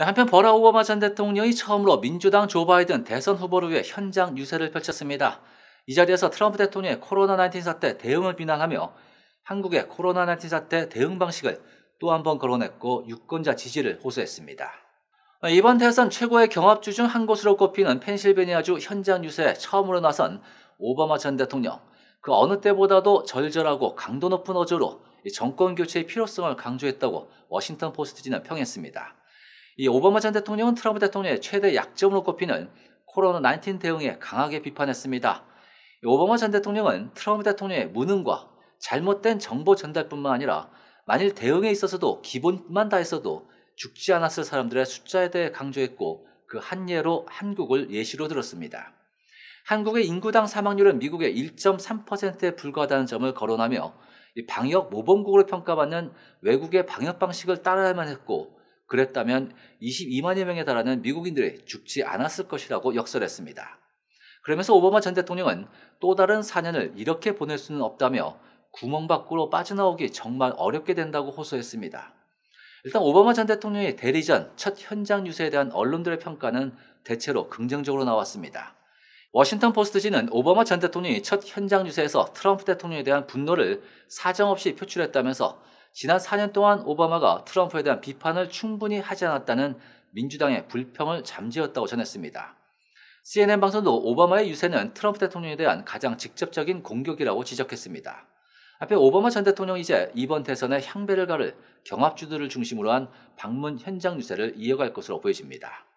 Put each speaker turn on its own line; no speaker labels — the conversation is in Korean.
네, 한편 버라 오바마 전 대통령이 처음으로 민주당 조 바이든 대선 후보를 위해 현장 유세를 펼쳤습니다. 이 자리에서 트럼프 대통령의 코로나19 사태 대응을 비난하며 한국의 코로나19 사태 대응 방식을 또 한 번 거론했고 유권자 지지를 호소했습니다. 어, 이번 대선 최고의 경합주 중 한 곳으로 꼽히는 펜실베니아주 현장 유세에 처음으로 나선 오바마 전 대통령. 그 어느 때보다도 절절하고 강도 높은 어조로 정권 교체의 필요성을 강조했다고 워싱턴 포스트지는 평했습니다. 이 오바마 전 대통령은 트럼프 대통령의 최대 약점으로 꼽히는 코로나19 대응에 강하게 비판했습니다. 오바마 전 대통령은 트럼프 대통령의 무능과 잘못된 정보 전달뿐만 아니라 만일 대응에 있어서도 기본만 다했어도 죽지 않았을 사람들의 숫자에 대해 강조했고 그 한 예로 한국을 예시로 들었습니다. 한국의 인구당 사망률은 미국의 1.3%에 불과하다는 점을 거론하며 방역 모범국으로 평가받는 외국의 방역 방식을 따라야만 했고 그랬다면 22만여 명에 달하는 미국인들이 죽지 않았을 것이라고 역설했습니다. 그러면서 오바마 전 대통령은 또 다른 4년을 이렇게 보낼 수는 없다며 구멍 밖으로 빠져나오기 정말 어렵게 된다고 호소했습니다. 일단 오바마 전 대통령의 대리전 첫 현장 유세에 대한 언론들의 평가는 대체로 긍정적으로 나왔습니다. 워싱턴 포스트지는 오바마 전 대통령이 첫 현장 유세에서 트럼프 대통령에 대한 분노를 사정없이 표출했다면서 지난 4년 동안 오바마가 트럼프에 대한 비판을 충분히 하지 않았다는 민주당의 불평을 잠재웠다고 전했습니다. CNN 방송도 오바마의 유세는 트럼프 대통령에 대한 가장 직접적인 공격이라고 지적했습니다. 앞에 오바마 전 대통령이 이제 이번 대선의 향배를 가를 경합주들을 중심으로 한 방문 현장 유세를 이어갈 것으로 보여집니다.